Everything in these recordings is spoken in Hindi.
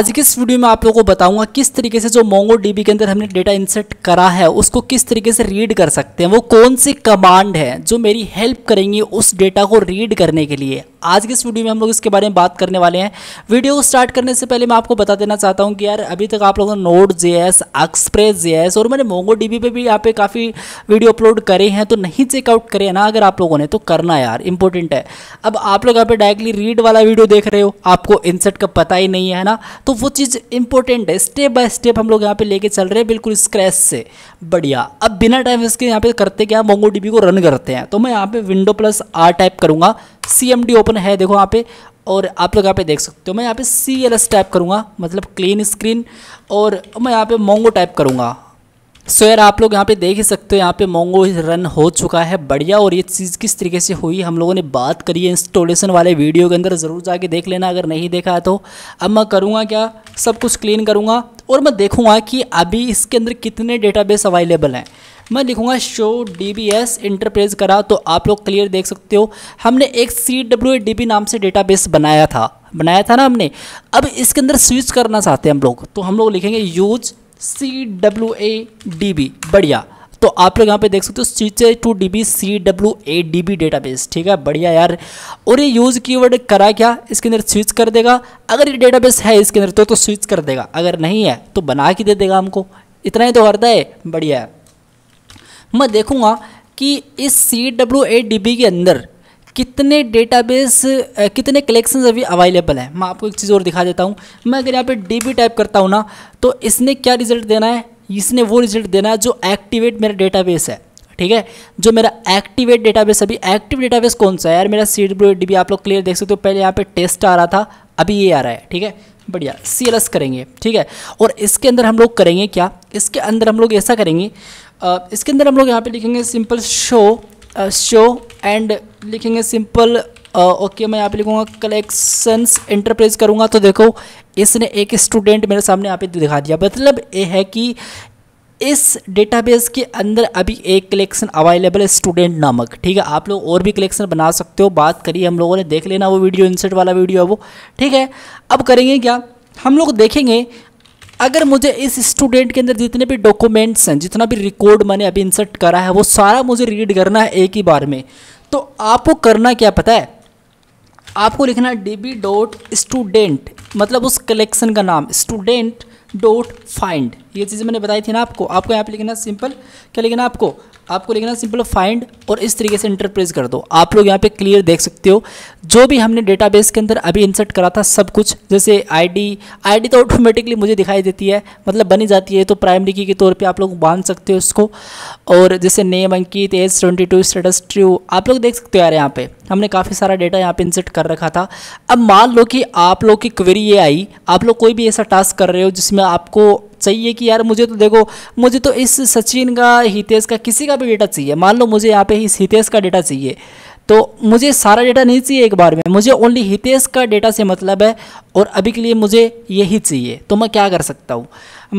आज की इस वीडियो में आप लोगों को बताऊंगा किस तरीके से जो मोंगो डीबी के अंदर हमने डेटा इंसर्ट करा है उसको किस तरीके से रीड कर सकते हैं वो कौन सी कमांड है जो मेरी हेल्प करेंगी उस डेटा को रीड करने के लिए आज की इस वीडियो में हम लोग इसके बारे में बात करने वाले हैं वीडियो को स्टार्ट करने से पहले मैं आपको बता देना चाहता हूँ कि यार अभी तक आप लोगों ने नोट जे एस एक्सप्रेस जे एस और मैंने मोंगो डी पे भी यहाँ पे काफ़ी वीडियो अपलोड करे हैं तो नहीं चेकआउट करे ना अगर आप लोगों ने तो करना यार इंपॉर्टेंट है अब आप लोग यहाँ पे डायरेक्टली रीड वाला वीडियो देख रहे हो आपको इंसर्ट का पता ही नहीं है ना तो वो चीज़ इंपॉर्टेंट है स्टेप बाय स्टेप हम लोग यहाँ पे लेके चल रहे हैं बिल्कुल स्क्रैच से बढ़िया अब बिना टाइम इसके यहाँ पे करते क्या मोंगो को रन करते हैं तो मैं यहाँ पे विंडो प्लस आर टाइप करूँगा सी एम डी ओपन है देखो यहाँ पे और आप लोग यहाँ पे देख सकते हो मैं यहाँ पे सी एल एस टाइप करूँगा मतलब क्लीन स्क्रीन और मैं यहाँ पे मोंगो टाइप करूँगा सो यार आप लोग यहाँ पे देख ही सकते हो यहाँ पे मोंगो रन हो चुका है बढ़िया और ये चीज़ किस तरीके से हुई हम लोगों ने बात करी है इंस्टॉलेशन वाले वीडियो के अंदर ज़रूर जाके देख लेना अगर नहीं देखा तो अब मैं करूँगा क्या सब कुछ क्लीन करूँगा और मैं देखूँगा कि अभी इसके अंदर कितने डेटाबेस अवेलेबल हैं मैं लिखूँगा show D B S enter press करा तो आप लोग क्लियर देख सकते हो हमने एक सी डब्ल्यू डी बी नाम से डेटाबेस बनाया था बनाया था ना हमने अब इसके अंदर स्विच करना चाहते हैं हम लोग तो हम लोग लिखेंगे use C W A D B बढ़िया तो आप लोग यहाँ पे देख सकते हो switched to D B C W A D B database ठीक है बढ़िया यार और ये यूज़ कीवर्ड करा क्या इसके अंदर स्विच कर देगा अगर ये डेटाबेस है इसके अंदर तो, तो स्विच कर देगा अगर नहीं है तो बना के दे देगा हमको इतना ही तो करता है बढ़िया है मैं देखूँगा कि इस C W A D B के अंदर कितने डेटाबेस कितने कलेक्शन अभी अवेलेबल हैं मैं आपको एक चीज़ और दिखा देता हूँ मैं अगर यहाँ पे डी बी टाइप करता हूँ ना तो इसने क्या रिजल्ट देना है इसने वो रिजल्ट देना है जो एक्टिवेट मेरा डेटाबेस है ठीक है जो मेरा एक्टिवेट डेटाबेस अभी एक्टिव डेटाबेस कौन सा है यार मेरा सी डब्ल्यू डी आप लोग क्लियर देख सकते हो पहले यहाँ पे टेस्ट आ रहा था अभी ये आ रहा है ठीक है बढ़िया सी एल एस करेंगे ठीक है और इसके अंदर हम लोग करेंगे क्या इसके अंदर हम लोग ऐसा करेंगे आ, इसके अंदर हम लोग यहाँ पे लिखेंगे सिंपल शो शो एंड लिखेंगे सिंपल ओके मैं यहाँ पे लिखूँगा कलेक्शंस इंटरप्राइज करूँगा तो देखो इसने एक स्टूडेंट मेरे सामने यहाँ पे दिखा दिया मतलब ये है कि इस डेटाबेस के अंदर अभी एक कलेक्शन अवेलेबल है स्टूडेंट नामक ठीक है आप लोग और भी कलेक्शन बना सकते हो बात करिए हम लोगों ने देख लेना वो वीडियो इंसर्ट वाला वीडियो है वो ठीक है अब करेंगे क्या हम लोग देखेंगे अगर मुझे इस स्टूडेंट के अंदर जितने भी डॉक्यूमेंट्स हैं जितना भी रिकॉर्ड मैंने अभी इंसर्ट करा है वो सारा मुझे रीड करना है एक ही बार में तो आपको करना क्या पता है आपको लिखना है डी बी डॉट स्टूडेंट मतलब उस कलेक्शन का नाम स्टूडेंट डॉट फाइंड ये चीज़ें मैंने बताई थी ना आपको आपको यहाँ पे लिखना सिंपल क्या लिखना आपको आपको लिखना सिंपल फाइंड और इस तरीके से इंटरप्रेस कर दो आप लोग यहाँ पे क्लियर देख सकते हो जो भी हमने डेटाबेस के अंदर अभी इंसर्ट करा था सब कुछ जैसे आईडी आईडी तो ऑटोमेटिकली मुझे दिखाई देती है मतलब बनी जाती है तो प्राइमरी की के तौर पे आप लोग बांध सकते हो उसको और जैसे name Ankit age twenty two status true आप लोग देख सकते हो यार यहाँ पे हमने काफ़ी सारा डेटा यहाँ पे इंसर्ट कर रखा था अब मान लो कि आप लोग की क्वेरी ये आई आप लोग कोई भी ऐसा टास्क कर रहे हो जिसमें आपको चाहिए कि यार मुझे तो देखो मुझे तो इस सचिन का हितेश का किसी का भी डेटा चाहिए मान लो मुझे यहाँ पे इस हितेश का डेटा चाहिए तो मुझे सारा डेटा नहीं चाहिए एक बार में मुझे ओनली हितेश का डेटा से मतलब है और अभी के लिए मुझे यही चाहिए तो मैं क्या कर सकता हूँ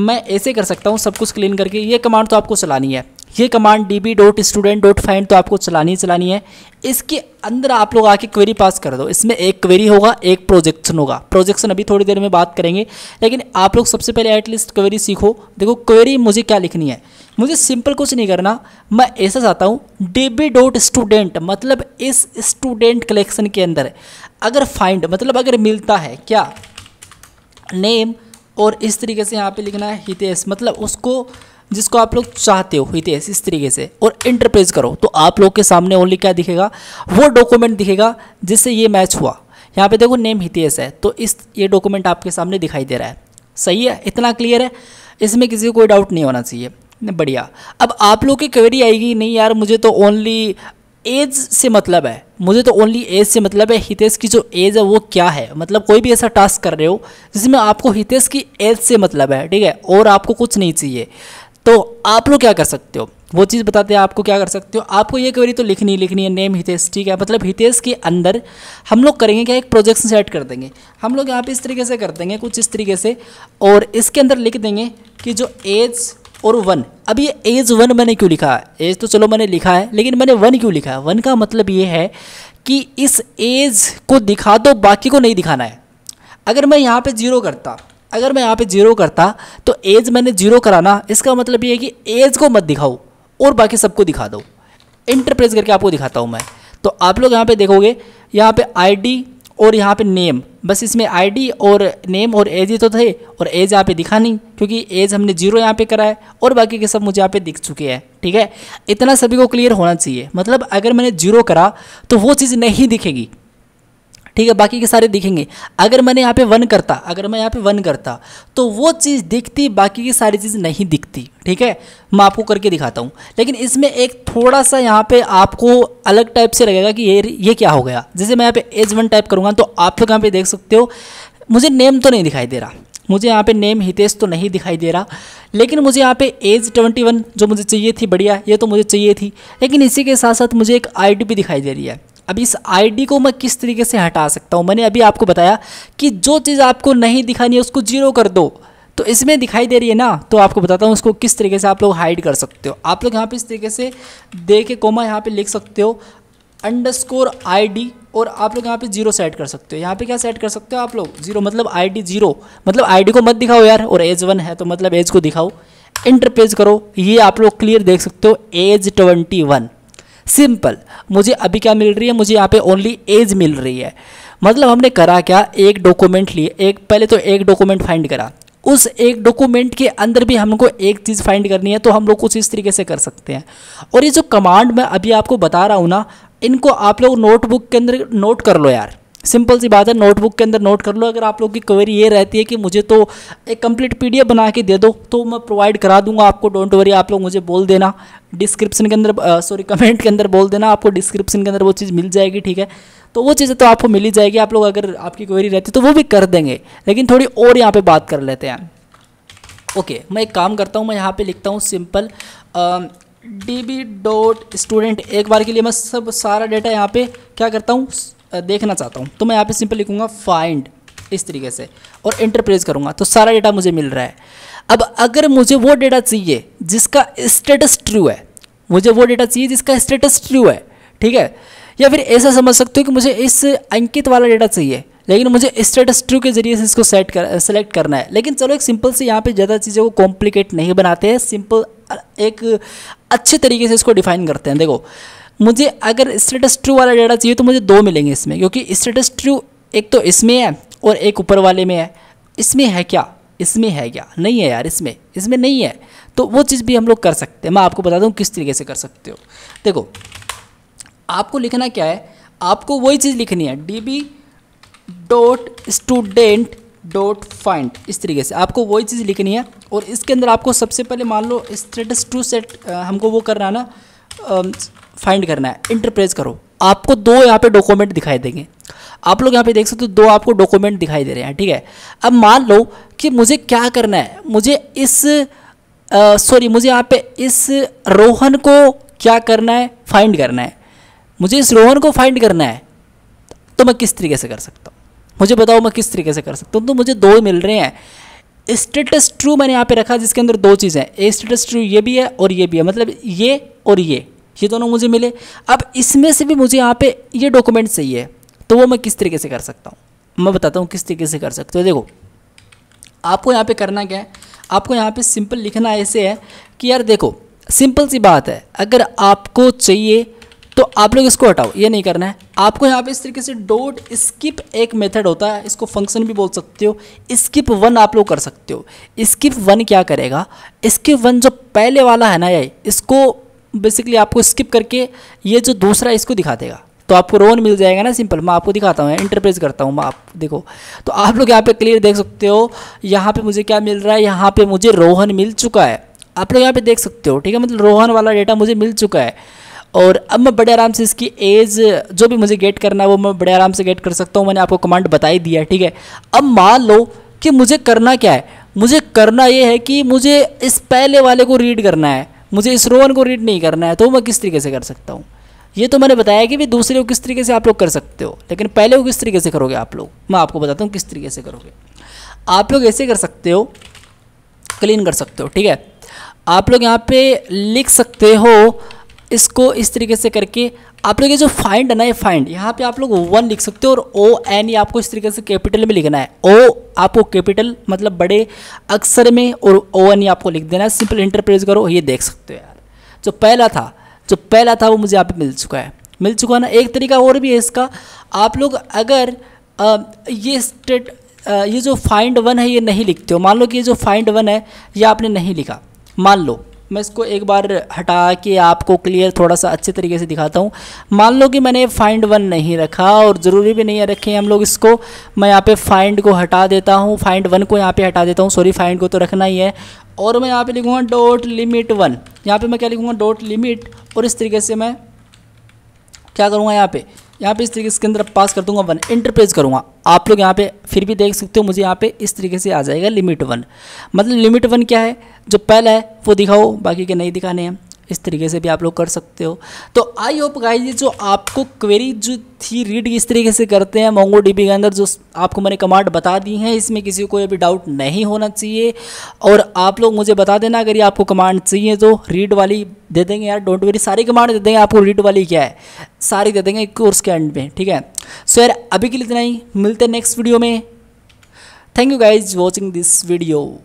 मैं ऐसे कर सकता हूँ सब कुछ क्लीन करके ये कमांड तो आपको चलानी है ये command D B dot student dot find तो आपको चलानी ही चलानी है इसके अंदर आप लोग आके क्वेरी पास कर दो इसमें एक क्वेरी होगा एक प्रोजेक्शन होगा प्रोजेक्शन अभी थोड़ी देर में बात करेंगे लेकिन आप लोग सबसे पहले एटलीस्ट क्वेरी सीखो देखो क्वेरी मुझे क्या लिखनी है मुझे सिंपल कुछ नहीं करना मैं ऐसा चाहता हूँ डी बी डॉट स्टूडेंट मतलब इस स्टूडेंट कलेक्शन के अंदर अगर फाइंड मतलब अगर मिलता है क्या नेम और इस तरीके से यहाँ पे लिखना है हितेश मतलब उसको जिसको आप लोग चाहते हो हितेश इस तरीके से और इंटरप्रेज करो तो आप लोग के सामने ओनली क्या दिखेगा वो डॉक्यूमेंट दिखेगा जिससे ये मैच हुआ यहाँ पे देखो नेम हितेश है तो इस ये डॉक्यूमेंट आपके सामने दिखाई दे रहा है सही है इतना क्लियर है इसमें किसी को कोई डाउट नहीं होना चाहिए बढ़िया अब आप लोग की क्वेरी आएगी नहीं यार मुझे तो ओनली एज से मतलब है मुझे तो ओनली एज से मतलब है हितेश की जो एज है वो क्या है मतलब कोई भी ऐसा टास्क कर रहे हो जिसमें आपको हितेश की एज से मतलब है ठीक है और आपको कुछ नहीं चाहिए तो आप लोग क्या कर सकते हो वो चीज़ बताते हैं आपको क्या कर सकते हो आपको ये क्वेरी तो लिखनी लिखनी है नेम हितेश ठीक है मतलब हितेश के अंदर हम लोग करेंगे क्या एक प्रोजेक्शन सेट कर देंगे हम लोग यहाँ पे इस तरीके से कर देंगे कुछ इस तरीके से और इसके अंदर लिख देंगे कि जो एज और वन अब ये एज वन मैंने क्यों लिखा है एज तो चलो मैंने लिखा है लेकिन मैंने वन क्यों लिखा है वन का मतलब ये है कि इस एज को दिखा दो बाकी को नहीं दिखाना है अगर मैं यहाँ पर जीरो करता अगर मैं यहाँ पे जीरो करता तो एज मैंने जीरो कराना इसका मतलब ये है कि एज को मत दिखाओ और बाकी सबको दिखा दो इंटरप्रेस करके आपको दिखाता हूँ मैं तो आप लोग यहाँ पे देखोगे यहाँ पे आईडी और यहाँ पे नेम बस इसमें आईडी और नेम और एज ही तो थे और एज यहाँ पे दिखा नहीं क्योंकि एज हमने जीरो यहाँ पे करा है और बाकी के सब मुझे यहाँ पे दिख चुके हैं ठीक है इतना सभी को क्लियर होना चाहिए मतलब अगर मैंने जीरो करा तो वो चीज़ नहीं दिखेगी ठीक है बाकी के सारे दिखेंगे अगर मैंने यहाँ पे वन करता अगर मैं यहाँ पे वन करता तो वो चीज़ दिखती बाकी की सारी चीज़ नहीं दिखती ठीक है मैं आपको करके दिखाता हूँ लेकिन इसमें एक थोड़ा सा यहाँ पे आपको अलग टाइप से लगेगा कि ये ये क्या हो गया जैसे मैं यहाँ पे एज वन टाइप करूँगा तो आप लोग यहाँ पे देख सकते हो मुझे नेम तो नहीं दिखाई दे रहा मुझे यहाँ पे नेम हितेश तो नहीं दिखाई दे रहा लेकिन मुझे यहाँ पे एज 21 जो मुझे चाहिए थी बढ़िया ये तो मुझे चाहिए थी लेकिन इसी के साथ साथ मुझे एक आईडी भी दिखाई दे रही है अब इस आईडी को मैं किस तरीके से हटा सकता हूँ मैंने अभी आपको बताया कि जो चीज़ आपको नहीं दिखानी है उसको जीरो कर दो तो इसमें दिखाई दे रही है ना तो आपको बताता हूँ इसको किस तरीके से आप लोग हाइड कर सकते हो आप लोग यहाँ पे इस तरीके से दे के कोमा यहाँ पे लिख सकते हो अंडर स्कोर आई और आप लोग यहाँ पे जीरो सेट कर सकते हो यहाँ पे क्या सेट कर सकते हो आप लोग जीरो मतलब आई डी जीरो मतलब आई डी को मत दिखाओ यार और एज वन है तो मतलब एज को दिखाओ इंटरपेज करो ये आप लोग क्लियर देख सकते हो एज ट्वेंटी वन सिंपल मुझे अभी क्या मिल रही है मुझे यहाँ पे ओनली एज मिल रही है मतलब हमने करा क्या एक डॉक्यूमेंट लिए एक पहले तो एक डॉक्यूमेंट फाइंड करा उस एक डॉक्यूमेंट के अंदर भी हमको एक चीज़ फाइंड करनी है तो हम लोग कुछ इस तरीके से कर सकते हैं और ये जो कमांड मैं अभी आपको बता रहा हूँ ना इनको आप लोग नोटबुक के अंदर नोट कर लो यार सिंपल सी बात है नोटबुक के अंदर नोट कर लो अगर आप लोग की क्वेरी ये रहती है कि मुझे तो एक कंप्लीट पीडीएफ बना के दे दो तो मैं प्रोवाइड करा दूंगा आपको डोंट वरी आप लोग मुझे बोल देना डिस्क्रिप्शन के अंदर सॉरी कमेंट के अंदर बोल देना आपको डिस्क्रिप्शन के अंदर वो चीज़ मिल जाएगी ठीक है तो वो चीज़ें तो आपको मिली जाएगी आप लोग अगर आपकी क्वेरी रहती है तो वो भी कर देंगे लेकिन थोड़ी और यहाँ पर बात कर लेते हैं ओके मैं एक काम करता हूँ मैं यहाँ पर लिखता हूँ simple D B dot student एक बार के लिए मैं सब सारा डेटा यहाँ पे क्या करता हूँ देखना चाहता हूँ तो मैं यहाँ पे सिंपल लिखूँगा फाइंड इस तरीके से और इंटरप्रेज करूँगा तो सारा डेटा मुझे मिल रहा है अब अगर मुझे वो डेटा चाहिए जिसका स्टेटस ट्रू है मुझे वो डेटा चाहिए जिसका स्टेटस ट्रू है ठीक है या फिर ऐसा समझ सकते हो कि मुझे इस अंकित वाला डेटा चाहिए लेकिन मुझे स्टेटस ट्रू के जरिए से इसको सेट कर सेलेक्ट करना है लेकिन चलो एक सिंपल से यहाँ पे ज़्यादा चीज़ें को कॉम्प्लिकेट नहीं बनाते हैं सिंपल एक अच्छे तरीके से इसको डिफाइन करते हैं देखो मुझे अगर स्टेटस ट्रू वाला डाटा चाहिए तो मुझे दो मिलेंगे इसमें क्योंकि स्टेटस ट्रू एक तो इसमें है और एक ऊपर वाले में है इसमें है क्या इसमें है क्या नहीं है यार इसमें इसमें नहीं है तो वो चीज़ भी हम लोग कर सकते हैं मैं आपको बता दूँ किस तरीके से कर सकते हो देखो आपको लिखना क्या है आपको वही चीज़ लिखनी है D B dot student dot find इस तरीके से आपको वही चीज़ लिखनी है और इसके अंदर आपको सबसे पहले मान लो स्टेटस टू सेट हमको वो करना है ना फाइंड करना है इंटरप्रेस करो आपको दो यहाँ पे डॉक्यूमेंट दिखाई देंगे आप लोग यहाँ पे देख सकते हो दो आपको डॉक्यूमेंट दिखाई दे रहे हैं ठीक है अब मान लो कि मुझे क्या करना है मुझे इस सॉरी मुझे यहाँ पे इस रोहन को क्या करना है फाइंड करना है मुझे इस रोहन को फाइंड करना है तो मैं किस तरीके से कर सकता हूँ मुझे बताओ मैं किस तरीके से कर सकता हूँ तो मुझे दो मिल रहे हैं स्टेटस ट्रू मैंने यहाँ पे रखा जिसके अंदर दो चीज़ें एक स्टेटस ट्रू ये भी है और ये भी है मतलब ये और ये ये दोनों मुझे मिले अब इसमें से भी मुझे यहाँ पे ये डॉक्यूमेंट चाहिए तो वो मैं किस तरीके से कर सकता हूँ मैं बताता हूँ किस तरीके से कर सकते हो देखो आपको यहाँ पे करना क्या है आपको यहाँ पे सिंपल लिखना ऐसे है कि यार देखो सिंपल सी बात है अगर आपको चाहिए तो आप लोग इसको हटाओ ये नहीं करना है आपको यहाँ पे इस तरीके से डोट स्किप एक मेथड होता है इसको फंक्शन भी बोल सकते हो स्किप वन आप लोग कर सकते हो स्किप वन क्या करेगा स्किप वन जो पहले वाला है ना ये इसको बेसिकली आपको स्किप करके ये जो दूसरा इसको दिखा देगा तो आपको रोन मिल जाएगा ना सिंपल मैं आपको दिखाता हूँ इंटरप्रेस करता हूँ मैं आप देखो तो आप लोग यहाँ पे क्लियर देख सकते हो यहाँ पे मुझे क्या मिल रहा है यहाँ पे मुझे रोहन मिल चुका है आप लोग यहाँ पे देख सकते हो ठीक है मतलब रोहन वाला डेटा मुझे मिल चुका है और अब मैं बड़े आराम से इसकी एज जो भी मुझे गेट करना है वो मैं बड़े आराम से गेट कर सकता हूँ मैंने आपको कमांड बता ही दिया ठीक है अब मान लो कि मुझे करना क्या है मुझे करना ये है कि मुझे इस पहले वाले को रीड करना है मुझे इस रोवन को रीड नहीं करना है तो मैं किस तरीके से कर सकता हूँ ये तो मैंने बताया कि भी दूसरे को किस तरीके से आप लोग कर सकते हो लेकिन पहले को किस तरीके से करोगे आप लोग मैं आपको बताता हूँ किस तरीके से करोगे आप लोग ऐसे कर सकते हो क्लीन कर सकते हो ठीक है आप लोग यहाँ पे लिख सकते हो इसको इस तरीके से करके आप लोग ये जो फाइंड है ना ये फाइंड यहाँ पे आप लोग वन लिख सकते हो और ओ एन ये आपको इस तरीके से कैपिटल में लिखना है ओ आपको कैपिटल मतलब बड़े अक्षर में और ओ एन ये आपको लिख देना है सिंपल इंटरप्रेज करो ये देख सकते हो यार जो पहला था जो पहला था वो मुझे यहाँ पे मिल चुका है मिल चुका है ना एक तरीका और भी है इसका आप लोग अगर आ, ये स्टेट ये जो फाइंड वन है ये नहीं लिखते हो मान लो कि ये जो फाइंड वन है ये आपने नहीं लिखा मान लो मैं इसको एक बार हटा के आपको क्लियर थोड़ा सा अच्छे तरीके से दिखाता हूँ मान लो कि मैंने फाइंड वन नहीं रखा और ज़रूरी भी नहीं है रखें हम लोग इसको मैं यहाँ पे फाइंड को हटा देता हूँ फाइंड वन को यहाँ पे हटा देता हूँ सॉरी फाइंड को तो रखना ही है और मैं यहाँ पे लिखूँगा डॉट लिमिट वन यहाँ पर मैं क्या लिखूँगा डॉट लिमिट और इस तरीके से मैं क्या करूँगा यहाँ पर यहाँ पर इस तरीके से इसके अंदर पास कर दूँगा वन इंटरप्रेज करूँगा आप लोग यहाँ पे फिर भी देख सकते हो मुझे यहाँ पे इस तरीके से आ जाएगा लिमिट वन मतलब लिमिट वन क्या है जो पहला है वो दिखाओ बाकी के नहीं दिखाने हैं इस तरीके से भी आप लोग कर सकते हो तो आई होप गाइज जो आपको क्वेरी जो थी रीड इस तरीके से करते हैं मोंगो डीबी के अंदर जो आपको मैंने कमांड बता दी हैं इसमें किसी को अभी डाउट नहीं होना चाहिए और आप लोग मुझे बता देना अगर ये आपको कमांड चाहिए तो रीड वाली दे देंगे यार डोंट वेरी सारी कमांड दे देंगे आपको रीड वाली क्या है सारी दे देंगे कोर्स के एंड में ठीक है सो यार अभी के लिए इतना ही मिलते हैं नेक्स्ट वीडियो में thank you guys watching this video